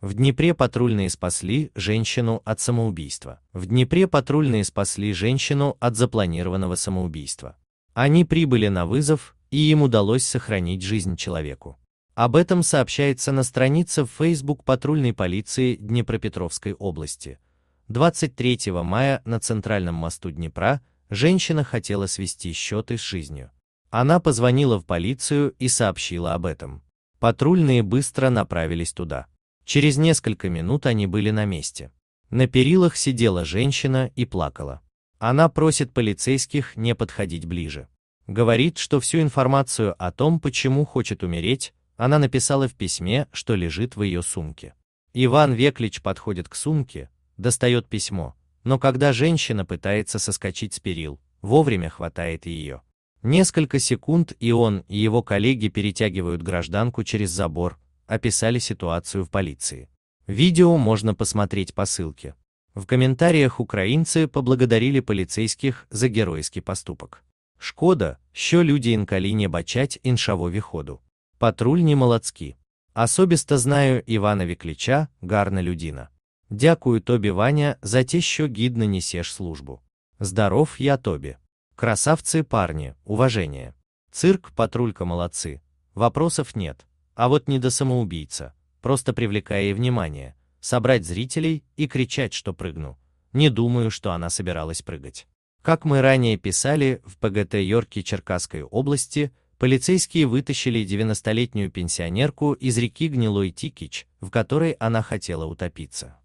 В Днепре патрульные спасли женщину от самоубийства. В Днепре патрульные спасли женщину от запланированного самоубийства. Они прибыли на вызов, и им удалось сохранить жизнь человеку. Об этом сообщается на странице в Facebook патрульной полиции Днепропетровской области. 23 мая на центральном мосту Днепра женщина хотела свести счеты с жизнью. Она позвонила в полицию и сообщила об этом. Патрульные быстро направились туда. Через несколько минут они были на месте. На перилах сидела женщина и плакала. Она просит полицейских не подходить ближе. Говорит, что всю информацию о том, почему хочет умереть, она написала в письме, что лежит в ее сумке. Иван Веклич подходит к сумке, достает письмо, но когда женщина пытается соскочить с перил, вовремя хватает ее. Несколько секунд и он, и его коллеги перетягивают гражданку через забор, описали ситуацию в полиции. Видео можно посмотреть по ссылке. В комментариях украинцы поблагодарили полицейских за геройський поступок. Шкода, що люди інколи не бачать іншого виходу. Патрульні молодці. Особисто знаю Івана Вікліча, гарна людина. Дякую тобі, Ваня, за те, що гідно несеш службу. Здоров я тобі. Красавцы парни, уважение. Цирк, патрулька молодцы. Вопросов нет а вот не до самоубийца, просто привлекая ей внимание, собрать зрителей и кричать, что прыгну. Не думаю, что она собиралась прыгать. Как мы ранее писали, в ПГТ Йорки Черкасской области полицейские вытащили 90-летнюю пенсионерку из реки Гнилой Тикич, в которой она хотела утопиться.